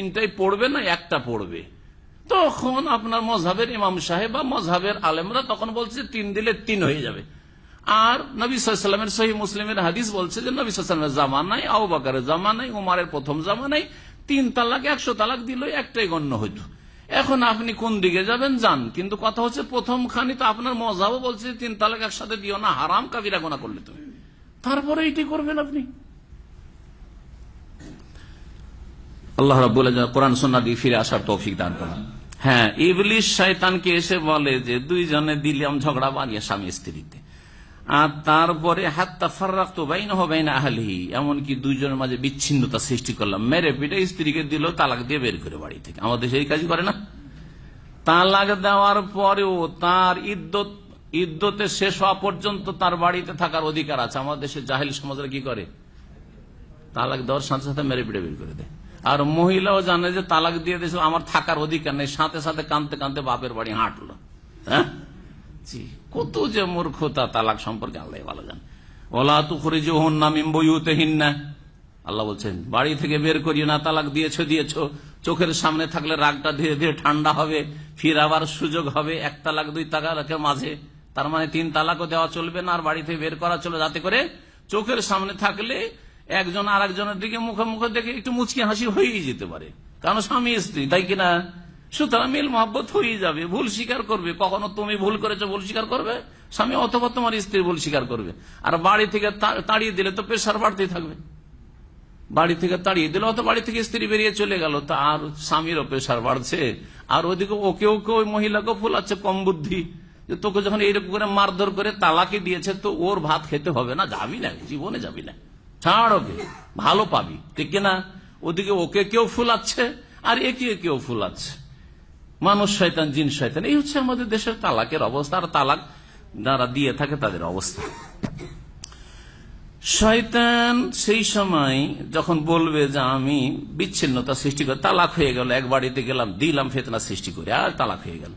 তিনটাই পড়বে না একটা পড়বে তখন আপনার মজাবের ইমাম সাহেব বা মজহাবের আলেমরা তখন বলছে তিন দিলে তিন হয়ে যাবে আর নবী সাল্লামের সহি মুসলিমের হাদিস বলছে যে নবী জামা নাই আউ জামা নাই উমারের প্রথম নাই তিন তালাক একশো তালাক দিল একটাই গণ্য হইত এখন আপনি কোন দিকে যাবেন যান কিন্তু কথা হচ্ছে প্রথম খানি তো আপনার মজাবও বলছে তিন তালাক একসাথে দিও না হারাম কাবিরা গোনা করলে তো তারপরে এটি করবেন আপনি আল্লাহ রাবুল্লাহ কোরআন সোনা দিয়ে ফিরে আসার তৌফিক দান করেন হ্যাঁ ইবলিশ শয়তানকে এসে বলে যে দুইজনে দিলাম ঝগড়া বানিয়ে স্বামী স্ত্রীতে আর তারপরে হাতটা ফার্রাক তো বাইন না আহলি এমনকি দুইজনের মাঝে বিচ্ছিন্নতা সৃষ্টি করলাম মেরে পিটে স্ত্রীকে দিল তালাক দিয়ে বের করে বাড়ি থেকে আমাদের সেই কাজ করে না তালাক দেওয়ার পরেও তার ইদ্যত ইদ্যতে শেষ হওয়া পর্যন্ত তার বাড়িতে থাকার অধিকার আছে আমাদের দেশে জাহিল সমাজরা কি করে তালাক দেওয়ার সাথে সাথে মেরে পিটে বের করে দেয় আর মহিলাও জানে যে তালাক দিয়ে দিয়েছে আমার থাকার অধিকার নেই সাথে সাথে কাঁদতে কাঁদতে বাপের বাড়ি হাঁটলো হ্যাঁ কত যে মূর্খতা তালাক সম্পর্কে আল্লাহ ভালো জান ওলা তুখরি জোহন নামিম বইউতেহীন না আল্লাহ বলছেন বাড়ি থেকে বের করিও না তালাক দিয়েছো দিয়েছো চোখের সামনে থাকলে রাগটা ধীরে ধীরে ঠান্ডা হবে ফির আবার সুযোগ হবে এক তালাক দুই তালাকের মাঝে তার মানে তিন তালাকও দেওয়া চলবে না আর বাড়ি থেকে বের করা চলবে যাতে করে চোখের সামনে থাকলে একজন আর একজনের দিকে মুখে দেখে একটু মুচকি হাসি হয়েই যেতে পারে কারণ স্বামী স্ত্রী তাই কিনা সুতরাং মিল মহব্বত হয়ে যাবে ভুল স্বীকার করবে কখনো তুমি ভুল করেছো ভুল স্বীকার করবে স্বামী অথবা তোমার স্ত্রী ভুল স্বীকার করবে আর বাড়ি থেকে তাড়িয়ে দিলে তো প্রেশার বাড়তেই থাকবে বাড়ি থেকে তাড়িয়ে দিলে অত বাড়ি থেকে স্ত্রী বেরিয়ে চলে গেল তা আর স্বামীরও প্রেশার বাড়ছে আর ওদিকে ওকে ওকে ওই মহিলাকে ফুলাচ্ছে কম বুদ্ধি তোকে যখন এইরকম করে মারধর করে তালাকে দিয়েছে তো ওর ভাত খেতে হবে না যাবি না জীবনে যাবি না ছাড় ওকে ভালো পাবি ঠিক না ওদিকে ওকে কেউ ফুলাচ্ছে আর একে কেউ ফুলাচ্ছে মানুষ শয়তান জিন শয়তান এই হচ্ছে আমাদের দেশের তালাকের অবস্থা আর তালাক যারা দিয়ে থাকে তাদের অবস্থা শয়তান সেই সময় যখন বলবে যে আমি বিচ্ছিন্নতা সৃষ্টি করে তালাক হয়ে গেল এক বাড়িতে গেলাম দিলাম ফেতনা সৃষ্টি করে আর তালাক হয়ে গেল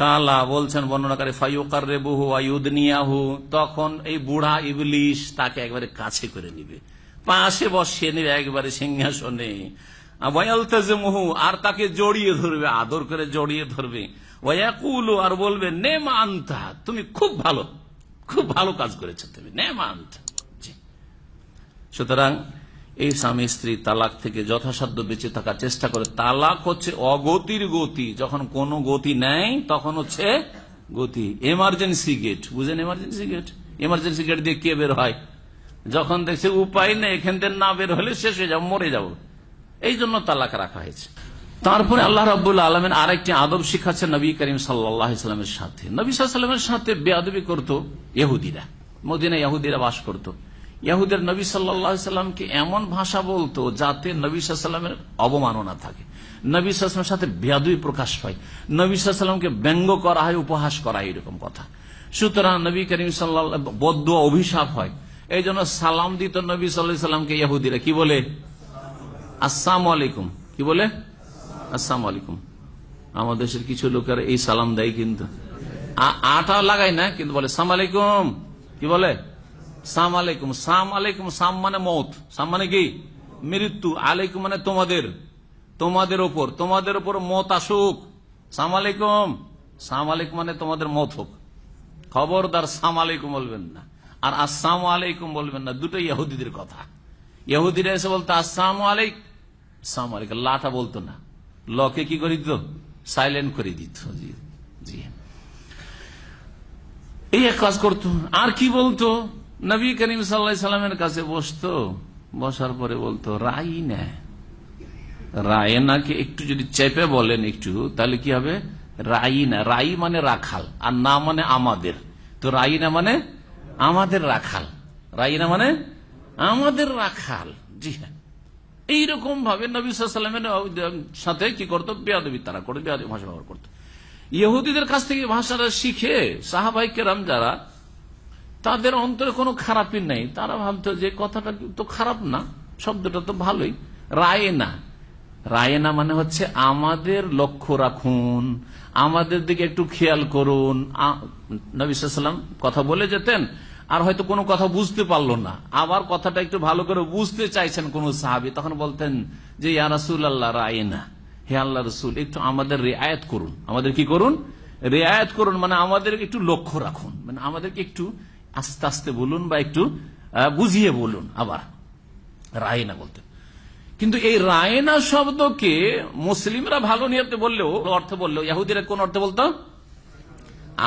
তালা বলছেন বর্ণনাকারী ফাইকার রেবুহু আয়ুদনিয়াহু তখন এই বুড়া ইবলিশ তাকে একবারে কাছে করে নিবে পাশে বসিয়ে নিবে একবারে সিংহাসনে আর তাকে জড়িয়ে ধরবে আদর করে জড়িয়ে ধরবে আর বলবে নেমা তুমি খুব ভালো খুব ভালো কাজ করেছো তুমি নেমা সুতরাং এই স্বামী স্ত্রী তালাক থেকে যথাসাধ্য বেঁচে থাকার চেষ্টা করে তালাক হচ্ছে অগতির গতি যখন কোনো গতি নেই তখন হচ্ছে গতি এমার্জেন্সি গেট বুঝেন এমার্জেন্সি গেট এমার্জেন্সি গেট দিয়ে কে বের হয় যখন দেখছে উপায় নেই এখান থেকে না বের হলে শেষ হয়ে যাব মরে যাব এই জন্য তালাক রাখা হয়েছে তারপরে আল্লাহ রাবুল আর আরেকটি আদব শিখাচ্ছে নবী করিম সাল্লামের সাথে নবী সাল্লামের সাথে বেআবি করত ইহুদিরা মদিনা ইহুদিরা বাস করতো ইয়াহুদের নবী সাল্লা সাল্লামকে এমন ভাষা বলতো যাতে নবী সাল্লামের অবমাননা থাকে নবী সাল্লামের সাথে বেয়াদুই প্রকাশ পায় নবী সাল্লামকে ব্যঙ্গ করা হয় উপহাস করা এরকম কথা সুতরাং নবী করিম সাল্লা বদ্ধ অভিশাপ হয় এই জন্য সালাম দিত নবী সাল্লা সাল্লামকে ইয়াহুদিরা কি বলে আসসাম আলাইকুম কি বলে আসসাম আলাইকুম আমাদের দেশের কিছু লোকের এই সালাম দেয় কিন্তু আটা লাগায় না কিন্তু বলে সালাম আলাইকুম কি বলে সাম আলাইকুম সাম আলাইকুম সাম মানে মত সাম মানে কি মৃত্যু আলাইকুম মানে তোমাদের তোমাদের ওপর তোমাদের ওপর মত আসুক সাম আলাইকুম সাম আলাইকুম মানে তোমাদের মত হোক খবরদার সাম আলাইকুম বলবেন না আর আসসাম আলাইকুম বলবেন না দুটো ইহুদিদের কথা ইহুদিরা এসে বলতো আসসাম আলাইক সাম আলাইক লাটা বলতো না লকে কি করে দিত সাইলেন্ট করে দিত জি এই এক কাজ করতো আর কি বলতো নবী করিম সাল্লা সাল্লামের কাছে বসত বসার পরে বলতো রাই না রায় নাকে একটু যদি চেপে বলেন একটু তাহলে কি হবে রাই না রাই মানে রাখাল আর না মানে আমাদের তো রাই না মানে আমাদের রাখাল রাই না মানে আমাদের রাখাল জি হ্যাঁ এইরকম ভাবে নবী সাল্লামের সাথে কি করতো বেয়াদবী তারা করে বেয়াদবী ভাষা ব্যবহার করতো ইহুদিদের কাছ থেকে ভাষাটা শিখে সাহাবাহিকেরাম যারা তাদের অন্তরে কোনো খারাপই নাই তারা ভাবতো যে কথাটা তো খারাপ না শব্দটা তো ভালোই রায় না রায় না মানে হচ্ছে আমাদের লক্ষ্য রাখুন আমাদের দিকে একটু খেয়াল করুন নবিসাম কথা বলে যেতেন আর হয়তো কোনো কথা বুঝতে পারল না আবার কথাটা একটু ভালো করে বুঝতে চাইছেন কোন সাহাবি তখন বলতেন যে ইয়া রাসুল আল্লাহ রায় না হে আল্লাহ রসুল একটু আমাদের রেয়ায়ত করুন আমাদের কি করুন রেয়ায়ত করুন মানে আমাদের একটু লক্ষ্য রাখুন মানে আমাদেরকে একটু আস্তে আস্তে বলুন বা একটু বুঝিয়ে বলুন আবার রায়না বলতে কিন্তু এই রায়না শব্দকে মুসলিমরা ভালো নিয়ে বললেও অর্থ বললেও ইয়াহুদিরা কোন অর্থে বলতো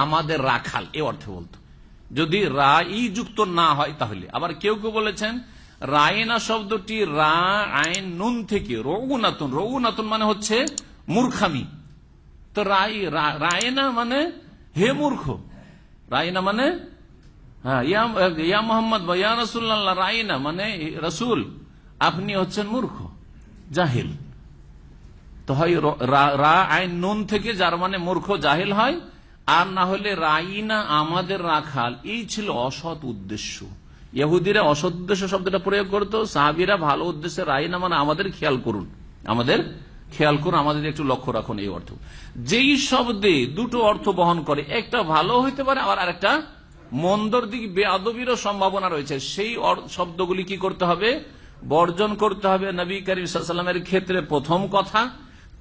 আমাদের রাখাল এ অর্থে বলতো যদি রাই যুক্ত না হয় তাহলে আবার কেউ কেউ বলেছেন রায়না শব্দটি রা আইন নুন থেকে রঘুনাথন রঘুনাথন মানে হচ্ছে মূর্খামি তো রাই রায়না মানে হে মূর্খ রায়না মানে হ্যাঁ ইয়া মোহাম্মদ বা ইয়া রসুল্লাহ রাইনা মানে রসুল আপনি হচ্ছেন মূর্খ জাহিল তো হয় রা আইন নুন থেকে যার মানে মূর্খ জাহিল হয় আর না হলে রাইনা আমাদের রাখাল এই ছিল অসৎ উদ্দেশ্য ইহুদিরা অসৎ উদ্দেশ্য শব্দটা প্রয়োগ করতো সাহাবিরা ভালো উদ্দেশ্যে রাইনা মানে আমাদের খেয়াল করুন আমাদের খেয়াল করুন আমাদের একটু লক্ষ্য রাখুন এই অর্থ যেই শব্দে দুটো অর্থ বহন করে একটা ভালো হইতে পারে আবার আরেকটা মন্দর দিক বেআবিরও সম্ভাবনা রয়েছে সেই শব্দগুলি কি করতে হবে বর্জন করতে হবে নবী করিম ক্ষেত্রে প্রথম কথা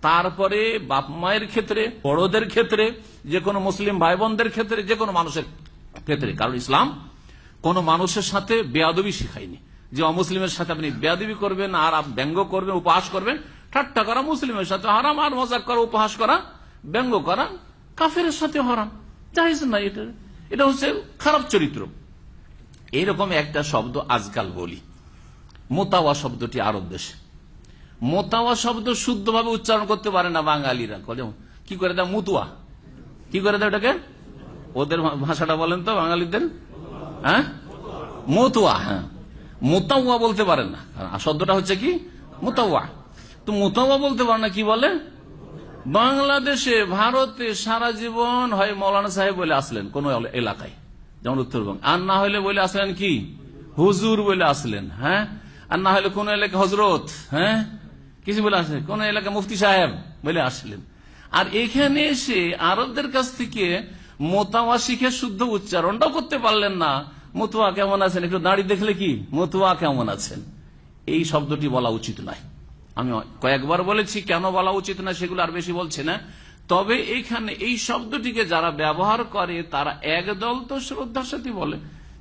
তারপরে বাপ মায়ের ক্ষেত্রে বড়দের ক্ষেত্রে যে কোনো মুসলিম ভাই বোনদের ক্ষেত্রে যে কোনো মানুষের ক্ষেত্রে কারণ ইসলাম কোন মানুষের সাথে বেয়াদবি শিখায়নি যে অমুসলিমের সাথে আপনি বেয়াদবি করবেন আর ব্যঙ্গ করবেন উপহাস করবেন ঠাট্টা করা মুসলিমের সাথে হারাম আর মজাক করা উপহাস করা ব্যঙ্গ করা কাফের সাথে হারাম চাইজ না এটা এটা হচ্ছে খারাপ চরিত্র এরকম একটা শব্দ আজকাল বলি মোতাওয়া শব্দটি আরব দেশে মোতাওয়া শব্দ শুদ্ধভাবে উচ্চারণ করতে পারে না বাঙালিরা কি করে দেয় মুতুয়া কি করে দেয় ওটাকে ওদের ভাষাটা বলেন তো বাঙালিদের হ্যাঁ মতুয়া হ্যাঁ মোতাওয়া বলতে পারে না শব্দটা হচ্ছে কি মোতাওয়া তো মোতাওয়া বলতে পারে না কি বলে বাংলাদেশে ভারতে সারা জীবন হয় মৌলানা সাহেব বলে আসলেন কোন এলাকায় যেমন উত্তরবঙ্গ আর না হলে বলে আসলেন কি হুজুর বলে আসলেন হ্যাঁ আর না হলে কোন এলাকা হজরত হ্যাঁ কিছু বলে আসলেন কোন এলাকা মুফতি সাহেব বলে আসলেন আর এখানে এসে আরবদের কাছ থেকে মোতাওয়া শিখে শুদ্ধ উচ্চারণটাও করতে পারলেন না মতুয়া কেমন আছেন একটু দাঁড়িয়ে দেখলে কি মতুয়া কেমন আছেন এই শব্দটি বলা উচিত নয় আমি কয়েকবার বলেছি কেন বলা উচিত না সেগুলো আর বেশি বলছি না তবে এইখানে এই শব্দটিকে যারা ব্যবহার করে তারা একদল তো শ্রদ্ধার সাথে বলে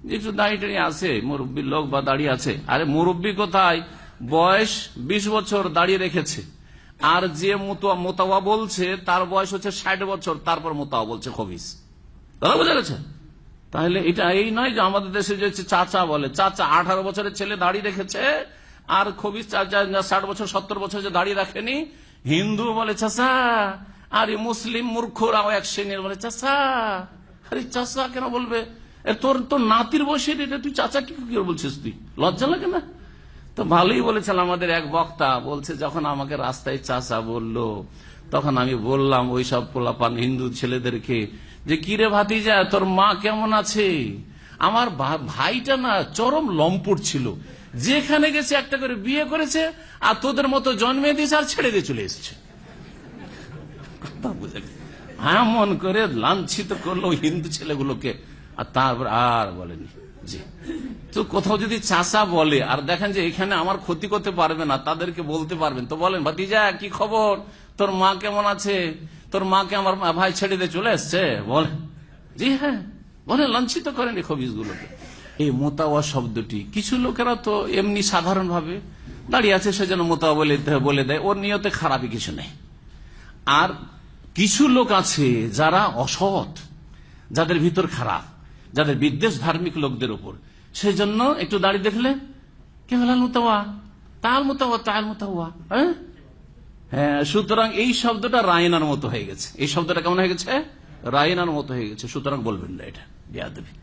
যে দাঁড়িয়ে আছে মুরব্বী লোক বা দাঁড়িয়ে আছে আরে মুরব্বী কোথায় বয়স ২০ বছর দাঁড়িয়ে রেখেছে আর যে মোতাওয়া বলছে তার বয়স হচ্ছে ষাট বছর তারপর মোতাওয়া বলছে খবিস দাদা বুঝা গেছে তাহলে এটা এই নয় যে আমাদের দেশে যে চাচা বলে চাচা আঠারো বছরের ছেলে দাঁড়িয়ে রেখেছে আর খবিস ষাট বছর সত্তর বছর যে দাঁড়িয়ে রাখেনি হিন্দু বলে চাষা আর মুসলিম মূর্খরাও এক শ্রেণীর বলে চাষা আরে চাষা কেন বলবে তোর তোর নাতির বসে এটা তুই চাচা কি বলছিস তুই লজ্জা লাগে না তো ভালোই বলেছেন আমাদের এক বক্তা বলছে যখন আমাকে রাস্তায় চাচা বলল তখন আমি বললাম ওই সব পোলাপান হিন্দু ছেলেদেরকে যে কিরে যা তোর মা কেমন আছে আমার ভাইটা না চরম লম্পট ছিল যেখানে গেছে একটা করে বিয়ে করেছে আর তোদের মতো জন্মে দিয়েছে আর ছেড়ে দিয়ে চলে এসছে এমন করে লাঞ্ছিত করলো হিন্দু ছেলেগুলোকে আর তারপর আর বলেনি জি তো কোথাও যদি চাষা বলে আর দেখেন যে এখানে আমার ক্ষতি করতে পারবে না তাদেরকে বলতে পারবেন তো বলেন ভাতিজা কি খবর তোর মা কেমন আছে তোর মাকে আমার ভাই ছেড়ে দিয়ে চলে এসছে বলেন জি হ্যাঁ বলেন লাঞ্ছিত করেনি খবিজগুলোকে এই মোতাওয়া শব্দটি কিছু লোকেরা তো এমনি সাধারণ ভাবে দাঁড়িয়ে আছে সে যেন মোতাওয়া বলে দেয় ওর নিয়তে খারাপই কিছু নেই আর কিছু লোক আছে যারা অসৎ যাদের ভিতর খারাপ যাদের বিদ্বেষ ধার্মিক লোকদের উপর সেই জন্য একটু দাঁড়িয়ে দেখলে কে হলাল মোতাওয়া তাল মোতাওয়া তাল মোতাওয়া হ্যাঁ হ্যাঁ সুতরাং এই শব্দটা রায়নার মতো হয়ে গেছে এই শব্দটা কেমন হয়ে গেছে রায়নার মতো হয়ে গেছে সুতরাং বলবেন না এটা দেবী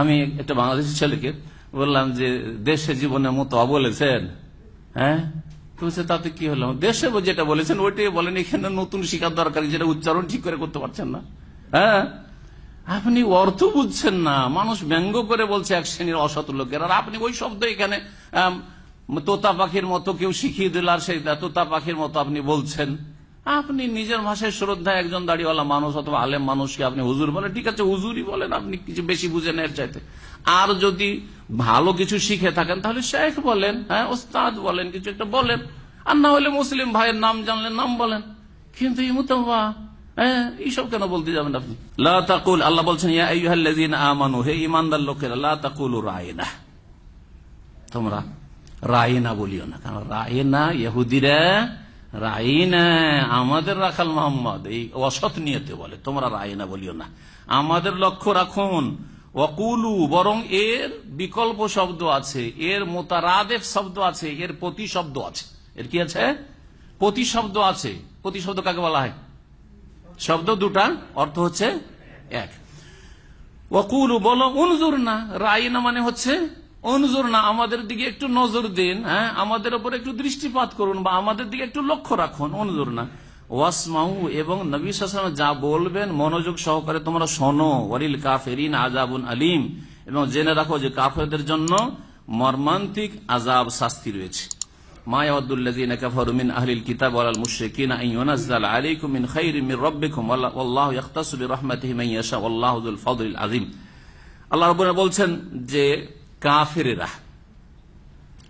আমি একটা বাংলাদেশি ছেলেকে বললাম যে দেশে জীবনের মতো বলেছেন হ্যাঁ বলছে তাতে কি হলো দেশে যেটা বলেছেন ওইটাই বলেন এখানে নতুন শিকার দরকার যেটা উচ্চারণ ঠিক করে করতে পারছেন না হ্যাঁ আপনি অর্থ বুঝছেন না মানুষ ব্যঙ্গ করে বলছে এক শ্রেণীর অসৎ লোকের আর আপনি ওই শব্দ এখানে তোতা পাখির মতো কেউ শিখিয়ে দিল আর সেই তোতা পাখির মতো আপনি বলছেন আপনি নিজের ভাষায় শ্রদ্ধা একজন দাড়িওয়ালা মানুষ অথবা আলেম মানুষকে আপনি হুজুর বলেন ঠিক আছে হুজুরই বলেন আপনি কিছু বেশি বুঝেন এর চাইতে আর যদি ভালো কিছু শিখে থাকেন তাহলে শেখ বলেন হ্যাঁ ওস্তাদ বলেন কিছু একটা বলেন আর না হলে মুসলিম ভাইয়ের নাম জানলেন নাম বলেন কিন্তু ইমুতম্বা হ্যাঁ এইসব কেন বলতে যাবেন আপনি লাকুল আল্লাহ বলছেন আমানু হে ইমানদার লোকেরা লাকুল রায়না তোমরা রায়না বলিও না কারণ না ইহুদিরা রাইনা আমাদের রাখাল মোহাম্মদ এই অসৎ নিয়ে বলে তোমরা রাইনা বলিও না আমাদের লক্ষ্য রাখুন অকুলু বরং এর বিকল্প শব্দ আছে এর মোতারাদের শব্দ আছে এর প্রতিশব্দ আছে এর কি আছে প্রতিশব্দ আছে প্রতিশব্দ কাকে বলা হয় শব্দ দুটা অর্থ হচ্ছে এক অকুলু বলো উনজুর না রাইনা মানে হচ্ছে অনুজোর না আমাদের দিকে একটু নজর দিন হ্যাঁ আমাদের উপর একটু দৃষ্টিপাত করুন বা আমাদের দিকে একটু লক্ষ্য রাখুন অনুজোর না ওয়াসমাউ এবং নবী শাসন যা বলবেন মনোযোগ সহকারে তোমরা শোনো ওয়ারিল কাফেরিন আজাবুন আলিম এবং জেনে রাখো যে কাফেরদের জন্য মর্মান্তিক আজাব শাস্তি রয়েছে আল্লাহ বলছেন যে কাফেরেরা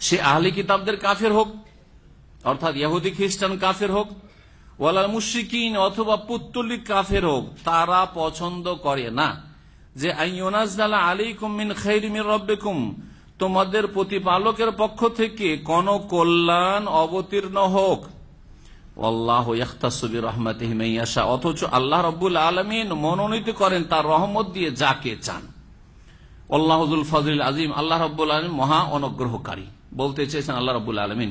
সে আহলি কিতাবদের কাফের হোক অর্থাৎ ইয়াহুদি খ্রিস্টান কাফের হোক ওয়ালাল মুশিকিন অথবা পুত্তলিক কাফের হোক তারা পছন্দ করে না যে আলী তোমাদের প্রতিপালকের পক্ষ থেকে কোন কল্যাণ অবতীর্ণ হোক আল্লাহ অথচ আল্লাহ রব্বুল আলমিন মনোনীত করেন তার রহমত দিয়ে যাকে চান আল্লাহুল ফজল আজিম আল্লাহ রব্বুল আলম মহা অনুগ্রহকারী বলতে চেয়েছেন আল্লাহ রব্বুল আলমিন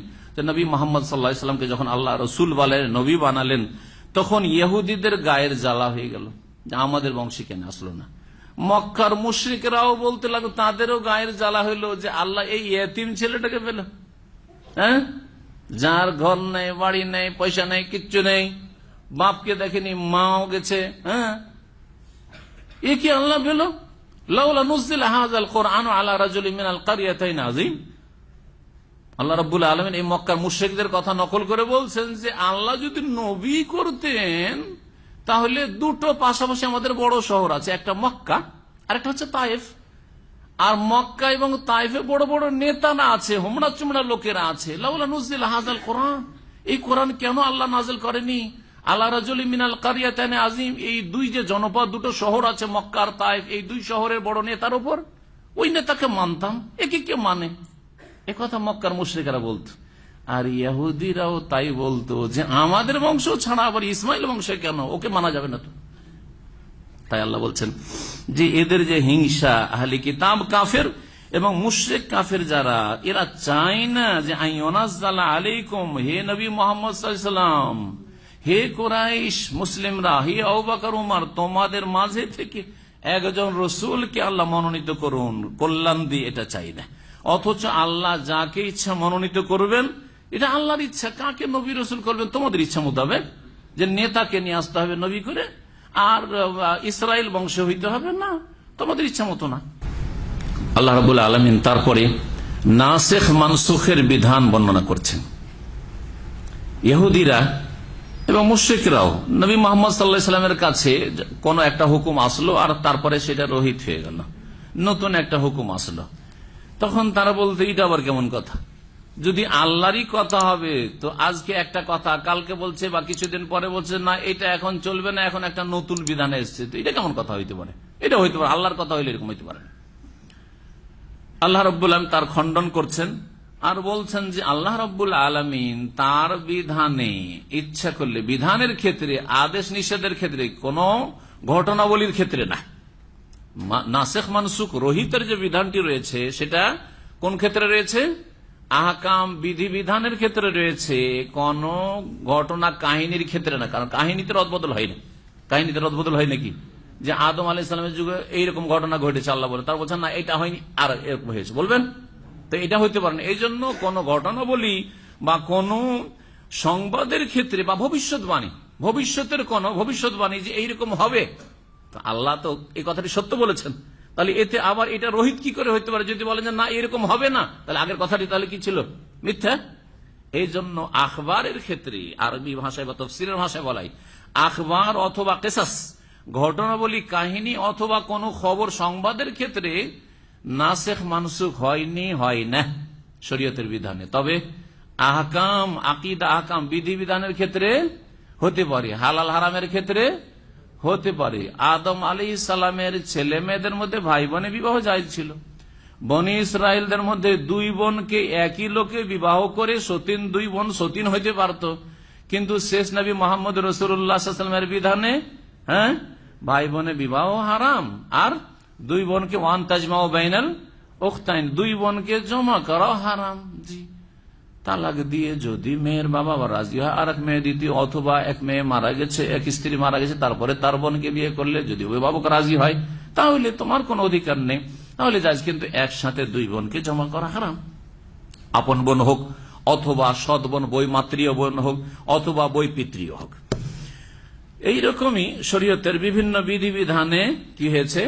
নবী মোহাম্মদ সাল্লাহ যখন আল্লাহ রসুল বলেন নবী বানালেন তখন ইহুদিদের গায়ের জ্বালা হয়ে গেল আমাদের বংশী কেন আসলো না মক্কার মুশ্রিকরাও বলতে লাগলো তাদেরও গায়ের জ্বালা হইলো যে আল্লাহ এই এতিম ছেলেটাকে পেল হ্যাঁ যার ঘর নেই বাড়ি নেই পয়সা নেই কিচ্ছু নেই বাপকে দেখেনি মাও গেছে হ্যাঁ এ কি আল্লাহ পেলো আল্লাহ এই মক্কার কথা নকল করে বলছেন যে আল্লাহ যদি নবী করতেন তাহলে দুটো পাশাপাশি আমাদের বড় শহর আছে একটা মক্কা আর একটা হচ্ছে তায়েফ আর মক্কা এবং তাইফে বড় বড় নেতা না আছে হোমরা চুমড়া লোকেরা আছে লাউলা নজরুল হাজাল কোরআন এই কোরআন কেন আল্লাহ নাজল করেনি আল্লাহ রাজুল মিনাল কারিয়াতানে আজিম এই দুই যে জনপদ দুটো শহর আছে মক্কার তাইফ এই দুই শহরের বড় নেতার উপর ওই নেতাকে মানতাম একে কে মানে একথা মক্কার মুশ্রিকারা বলতো আর ইয়াহুদিরাও তাই বলতো যে আমাদের বংশ ছাড়া আবার ইসমাইল বংশ কেন ওকে মানা যাবে না তো তাই আল্লাহ বলছেন যে এদের যে হিংসা আহলি কিতাব কাফের এবং মুশ্রেক কাফের যারা এরা চায় না যে আইনাজ আলাইকুম হে নবী মোহাম্মদ সাল্লাম হে কোরাইশ মুসলিমরা হে অবাকার উমার তোমাদের মাঝে থেকে একজন রসুলকে আল্লাহ মনোনীত করুন কল্যাণ দিয়ে এটা চাই না অথচ আল্লাহ যাকে ইচ্ছা মনোনীত করবেন এটা আল্লাহর ইচ্ছা কাকে নবী রসুল করবেন তোমাদের ইচ্ছা মোতাবেক যে নেতাকে নিয়ে আসতে হবে নবী করে আর ইসরায়েল বংশ হইতে হবে না তোমাদের ইচ্ছা মতো না আল্লাহ রবুল আলমিন তারপরে নাসেখ মানসুখের বিধান বর্ণনা করছেন ইহুদিরা এবং মুশ্রিকরাও নবী মোহাম্মদ সাল্লা ইসলামের কাছে কোন একটা হুকুম আসলো আর তারপরে সেটা রহিত হয়ে গেল নতুন একটা হুকুম আসলো তখন তারা বলতে এটা আবার কেমন কথা যদি আল্লাহরই কথা হবে তো আজকে একটা কথা কালকে বলছে বা কিছুদিন পরে বলছে না এটা এখন চলবে না এখন একটা নতুন বিধান এসছে তো এটা কেমন কথা হইতে পারে এটা হইতে পারে আল্লাহর কথা হইলে এরকম হইতে পারে আল্লাহ রব তার খণ্ডন করছেন আর বলছেন যে আল্লাহ রব্বুল আলমিন তার বিধানে ইচ্ছা করলে বিধানের ক্ষেত্রে আদেশ নিষেধের ক্ষেত্রে কোন ঘটনাবলীর ক্ষেত্রে না নাসেখ মানসুক রোহিতের যে বিধানটি রয়েছে সেটা কোন ক্ষেত্রে রয়েছে আহকাম বিধিবিধানের ক্ষেত্রে রয়েছে কোন ঘটনা কাহিনীর ক্ষেত্রে না কারণ কাহিনীতে রদবদল হয় না কাহিনীতে রদবদল হয় নাকি যে আদম আলি যুগে এইরকম ঘটনা ঘটেছে আল্লাহ বলে তার বলছেন না এটা হয়নি আর এরকম হয়েছে বলবেন তো এটা হইতে পারে না এই জন্য কোন ঘটনা বলি বা কোন সংবাদের ক্ষেত্রে বা ভবিষ্যৎবাণী ভবিষ্যতের কোন ভবিষ্যৎবাণী যে এইরকম হবে আল্লাহ তো এই কথাটি সত্য বলেছেন তাহলে এতে আবার এটা রোহিত কি করে হইতে পারে যদি বলেন যে না এরকম হবে না তাহলে আগের কথাটি তাহলে কি ছিল মিথ্যা এই জন্য আখবারের ক্ষেত্রে আরবি ভাষায় বা তফসিলের ভাষায় বলাই আখবার অথবা কেসাস ঘটনাবলী কাহিনী অথবা কোন খবর সংবাদের ক্ষেত্রে নাসেখ মানসুখ হয়নি হয় না শরীয়তের বিধানে তবে আহকাম আকিদ আহকাম বিধি বিধানের ক্ষেত্রে হতে পারে হালাল হারামের ক্ষেত্রে হতে পারে আদম আলী সালামের ছেলে মেয়েদের মধ্যে ভাই বোনে বিবাহ যায় ছিল বনি ইসরায়েলদের মধ্যে দুই বোনকে একই লোকে বিবাহ করে সতীন দুই বোন সতীন হইতে পারত কিন্তু শেষ নবী মোহাম্মদ রসুল্লাহামের বিধানে হ্যাঁ ভাই বোনে বিবাহ হারাম আর দুই বোনকে ওয়ান তাজমা ও বাইনাল ওখতাইন দুই বোনকে জমা করা হারাম জি তালাক দিয়ে যদি মেয়ের বাবা রাজি হয় আর এক মেয়ে দ্বিতীয় অথবা এক মেয়ে মারা গেছে এক স্ত্রী মারা গেছে তারপরে তার বোনকে বিয়ে করলে যদি অভিভাবক রাজি হয় তাহলে তোমার কোনো অধিকার নেই তাহলে যাই কিন্তু একসাথে দুই বোনকে জমা করা হারাম আপন বোন হোক অথবা সৎ বোন বই মাতৃয় বোন হোক অথবা বই পিতৃয় হোক এইরকমই শরীয়তের বিভিন্ন বিধিবিধানে কি হয়েছে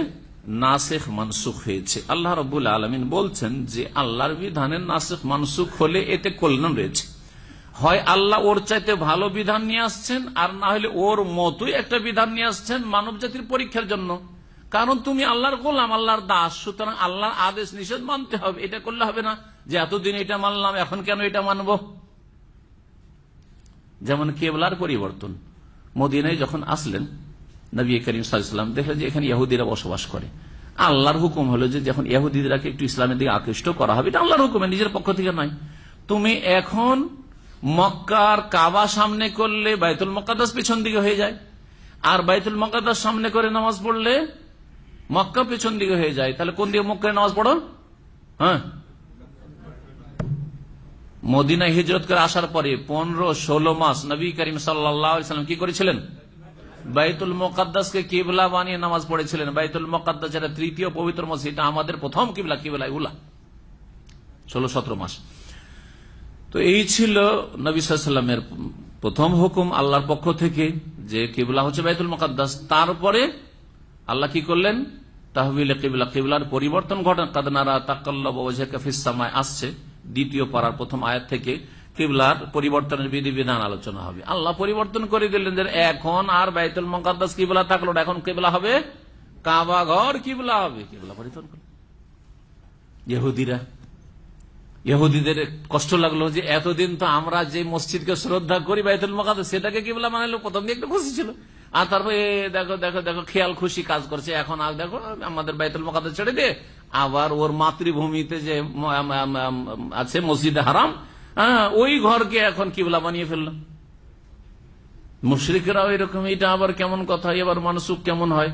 নাসেখ মানসুখ হয়েছে আল্লাহ রবুল আলমিন বলছেন যে আল্লাহর বিধানের নাসেখ মানসুখ হলে এতে কল্যাণ রয়েছে হয় আল্লাহ ওর চাইতে ভালো বিধান নিয়ে আসছেন আর না হলে ওর মতই একটা বিধান নিয়ে আসছেন মানব জাতির পরীক্ষার জন্য কারণ তুমি আল্লাহর গোলাম আল্লাহর দাস সুতরাং আল্লাহর আদেশ নিষেধ মানতে হবে এটা করলে হবে না যে এতদিন এটা মানলাম এখন কেন এটা মানব যেমন কেবলার পরিবর্তন মদিনায় যখন আসলেন নবী করিম সাল্লাম দেখলেন যে এখানে ইহুদিরা বসবাস করে আল্লাহর হুকুম হলো যে যখন ইহুদিরাকে একটু ইসলামের দিকে আকৃষ্ট করা হবে এটা আল্লাহর হুকুমে নিজের পক্ষ থেকে নয় তুমি এখন মক্কার কাবা সামনে করলে বাইতুল মকাদাস পেছন দিকে হয়ে যায় আর বাইতুল মকাদাস সামনে করে নামাজ পড়লে মক্কা পেছন দিকে হয়ে যায় তাহলে কোন দিকে মক্কায় নামাজ পড়ো হ্যাঁ মদিনা হিজরত করে আসার পরে পনেরো ষোলো মাস নবী করিম সাল্লাম কি করেছিলেন বাইতুল মোকাদ্দাসকে কেবলা বানিয়ে নামাজ পড়েছিলেন বাইতুল মোকাদ্দাস যেটা তৃতীয় পবিত্র মসজিদ আমাদের প্রথম কিবলা কিবলা উলা ষোলো সতেরো মাস তো এই ছিল নবী সাল্লামের প্রথম হুকুম আল্লাহর পক্ষ থেকে যে কিবলা হচ্ছে বাইতুল মোকাদ্দাস তারপরে আল্লাহ কি করলেন তাহবিল কিবলা কিবলার পরিবর্তন ঘটনা কাদনারা তাকাল্লাবাজ কাফিস সামায় আসছে দ্বিতীয় পাড়ার প্রথম আয়াত থেকে কিবলার পরিবর্তনের বিধিবিধান আলোচনা হবে আল্লাহ পরিবর্তন করে দিলেন যে এখন আর বাইতুল মকাদ্দাস কিবলা থাকলো এখন কিবলা হবে কাবা ঘর কিবলা হবে কিবলা পরিবর্তন করল ইহুদিরা ইহুদিদের কষ্ট লাগলো যে এতদিন তো আমরা যে মসজিদকে শ্রদ্ধা করি বাইতুল মকাদ্দাস সেটাকে কিবলা মানালো প্রথম দিকে একটু খুশি ছিল আর তারপরে দেখো দেখো দেখো খেয়াল খুশি কাজ করছে এখন আর দেখো আমাদের বাইতুল মকাদ্দাস ছেড়ে দে আবার ওর মাতৃভূমিতে যে আছে মসজিদে হারাম হ্যাঁ ওই ঘরকে এখন কিবলা বানিয়ে ফেললাম মুশ্রিকরাও এরকম এটা আবার কেমন কথা এবার মানসুক কেমন হয়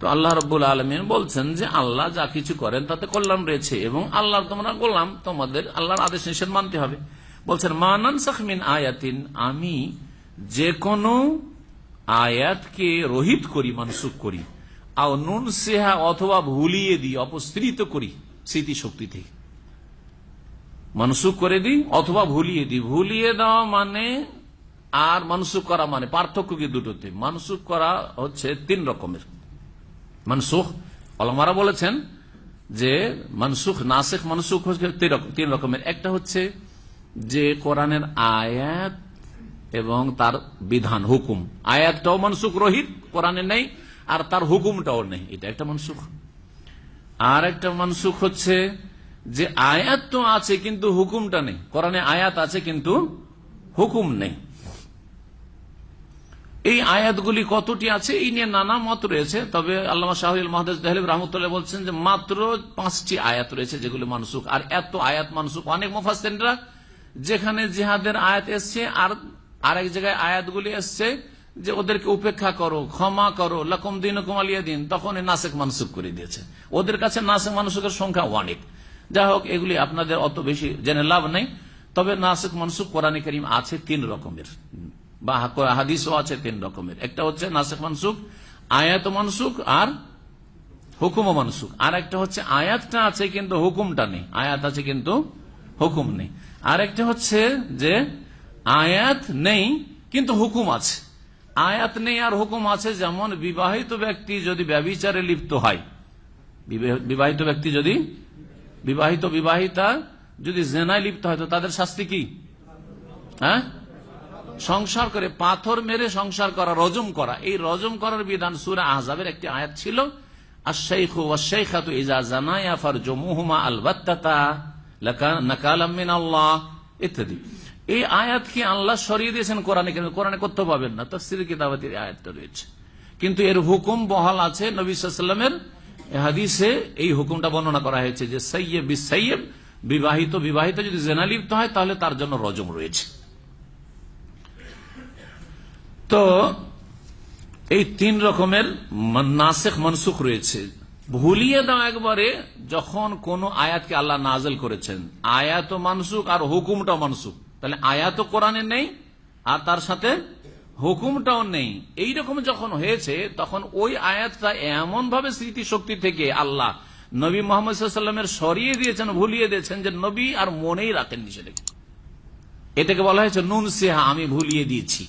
তো আল্লাহ রব্বুল আলমিন বলছেন যে আল্লাহ যা কিছু করেন তাতে কল্যাণ রয়েছে এবং আল্লাহ তোমরা গোলাম তোমাদের আল্লাহর আদেশ নিষেধ মানতে হবে বলছেন মানান সাহমিন আয়াতিন আমি যে কোনো আয়াতকে রোহিত করি মানসুক করি নুন সেহা অথবা ভুলিয়ে দিই অপসৃত করি স্মৃতিশক্তি থেকে মনসুখ করে দিই অথবা ভুলিয়ে দিই ভুলিয়ে দেওয়া মানে আর মনসুখ করা মানে পার্থক্য কি দুটোতে মনসুখ করা হচ্ছে তিন রকমের মনসুখ অলমারা বলেছেন যে মনসুখ নাসেখ মনসুখ হচ্ছে তিন রকমের একটা হচ্ছে যে কোরআনের আয়াত এবং তার বিধান হুকুম আয়াতটাও মনসুখ রহিত কোরআনে নেই আর তার হুকুমটাও নেই এটা একটা মনসুখ আর একটা মনসুখ হচ্ছে যে আয়াত তো আছে কিন্তু হুকুমটা নেই কোরআনে আয়াত আছে কিন্তু হুকুম নেই এই আয়াতগুলি কতটি আছে এই নিয়ে নানা মত রয়েছে তবে আল্লাহ শাহুল মাহদাজ দেহলিব রহমতুল্লাহ বলছেন যে মাত্র পাঁচটি আয়াত রয়েছে যেগুলি মানসুক আর এত আয়াত মানসুক অনেক মোফাসেনরা যেখানে জিহাদের আয়াত এসছে আর আরেক জায়গায় আয়াতগুলি এসছে যে ওদেরকে উপেক্ষা করো ক্ষমা করো লকম দিন কুমালিয়া দিন তখন নাসেক মানসুক করে দিয়েছে ওদের কাছে নাসেক মানসুকের সংখ্যা অনেক যা হোক এগুলি আপনাদের অত বেশি জেনে লাভ নেই তবে নাসুক মনসুখ কোরআন করিম আছে তিন রকমের বা হাদিসও আছে তিন রকমের একটা হচ্ছে নাসুক মনসুখ আয়াত মনসুখ আর হুকুম মনসুখ আর একটা হচ্ছে আয়াতটা আছে কিন্তু হুকুমটা নেই আয়াত আছে কিন্তু হুকুম নেই আর একটা হচ্ছে যে আয়াত নেই কিন্তু হুকুম আছে আয়াত নেই আর হুকুম আছে যেমন বিবাহিত ব্যক্তি যদি ব্যবিচারে লিপ্ত হয় বিবাহিত ব্যক্তি যদি বিবাহিত বিবাহিতা যদি জেনায় লিপ্ত হয় তো তাদের শাস্তি কি হ্যাঁ সংসার করে পাথর মেরে সংসার করা রজম করা এই রজম করার বিধান সুরা আহজাবের একটি আয়াত ছিল ইত্যাদি এই আল্লাহ সরিয়ে দিয়েছেন কিন্তু করতে পাবেন না রয়েছে কিন্তু এর হুকুম বহাল আছে নবী সাল্লামের হাদিসে এই হুকুমটা বর্ণনা করা হয়েছে যে সৈয়ব বিসৈয়ব বিবাহিত বিবাহিত যদি জেনালিপ্ত হয় তাহলে তার জন্য রজম রয়েছে তো এই তিন রকমের নাসেখ মনসুখ রয়েছে ভুলিয়ে দাও একবারে যখন কোন আয়াতকে আল্লাহ নাজেল করেছেন আয়াত মানসুখ আর হুকুমটা মানসুখ তাহলে আয়াত কোরআনে নেই আর তার সাথে হুকুমটাও নেই এইরকম যখন হয়েছে তখন ওই আয়াতটা এমন ভাবে স্মৃতি শক্তি থেকে আল্লাহ নবী মোহাম্মদের সরিয়ে দিয়েছেন ভুলিয়ে দিয়েছেন যে নবী আর মনেই রাখেননি সেটাকে এটাকে বলা হয়েছে নুন সিহা আমি ভুলিয়ে দিয়েছি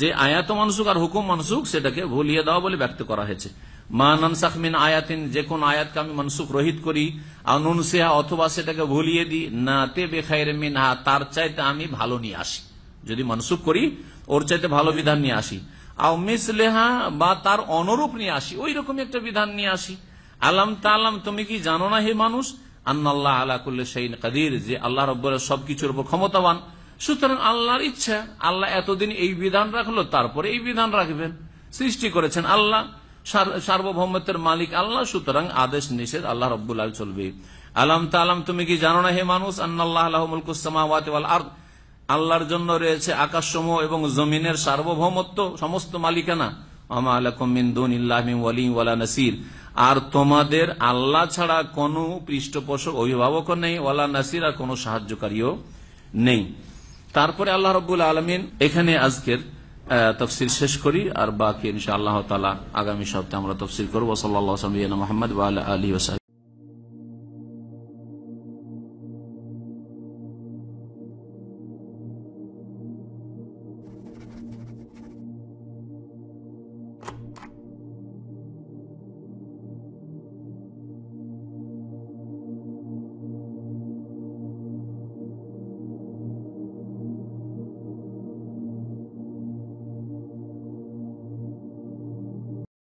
যে আয়াত মানসুক আর হুকুম মানসুক সেটাকে ভুলিয়ে দেওয়া বলে ব্যক্ত করা হয়েছে মা নানসাখ আয়াতিন যে কোন আয়াতকে আমি মানসুক রোহিত করি আর নুন সিহা অথবা সেটাকে ভুলিয়ে দিই না তে বেখাইরে মিনহা তার চাইতে আমি ভালো নিয়ে আসি যদি মানসুক করি ওর চাইতে ভালো বিধান নিয়ে আসি আহা বা তার অনুরূপ নিয়ে আসি ওই রকম একটা বিধান নিয়ে আসি আলাম তালাম তুমি কি জানো না হে মানুষ আন্নাল্লাহ আলা করলে সেইন কাদির যে আল্লাহ রব্বর সবকিছুর উপর ক্ষমতাবান সুতরাং আল্লাহর ইচ্ছা আল্লাহ এতদিন এই বিধান রাখলো তারপরে এই বিধান রাখবেন সৃষ্টি করেছেন আল্লাহ সার্বভৌমত্বের মালিক আল্লাহ সুতরাং আদেশ নিষেধ আল্লাহ রব্বুল আল চলবে আলাম তালাম তুমি কি জানো না হে মানুষ আন্নাল্লাহ আল্লাহ মুলকুসামাওয়াত আর্দ আল্লাহর জন্য রয়েছে আকাশসমূহ এবং জমিনের সার্বভৌমত্ব সমস্ত মালিকানা আর তোমাদের আল্লাহ ছাড়া কোন পৃষ্ঠপোষক অভিভাবক নেই ওয়ালা নাসির আর কোনো সাহায্যকারীও নেই তারপরে আল্লাহ রবুল আলমিন এখানে আজকের তফসিল শেষ করি আর বাকি আল্লাহ তালা আগামী সপ্তাহে আমরা তফসিল করবো সাল্লাহ মোহাম্মদ আলী ওসাহ